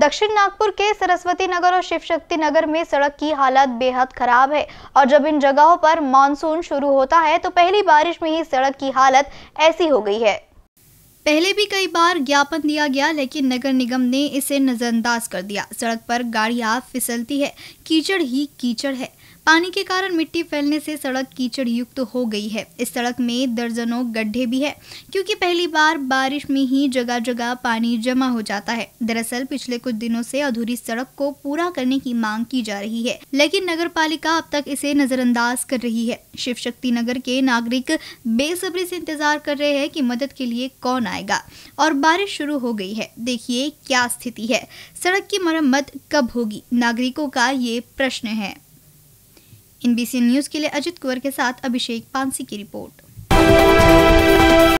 दक्षिण नागपुर के सरस्वती नगर और शिव शक्ति नगर में सड़क की हालत बेहद खराब है और जब इन जगहों पर मानसून शुरू होता है तो पहली बारिश में ही सड़क की हालत ऐसी हो गई है पहले भी कई बार ज्ञापन दिया गया लेकिन नगर निगम ने इसे नजरअंदाज कर दिया सड़क पर गाड़ियां फिसलती है कीचड़ ही कीचड़ है पानी के कारण मिट्टी फैलने से सड़क कीचड़ युक्त तो हो गई है इस सड़क में दर्जनों गड्ढे भी है क्योंकि पहली बार बारिश में ही जगह जगह पानी जमा हो जाता है दरअसल पिछले कुछ दिनों से अधूरी सड़क को पूरा करने की मांग की जा रही है लेकिन नगर पालिका अब तक इसे नजरअंदाज कर रही है शिव शक्ति नगर के नागरिक बेसब्री से इंतजार कर रहे हैं कि मदद के लिए कौन आएगा और बारिश शुरू हो गई है देखिए क्या स्थिति है सड़क की मरम्मत कब होगी नागरिकों का ये प्रश्न है इन न्यूज़ के लिए अजित कुंवर के साथ अभिषेक पानसी की रिपोर्ट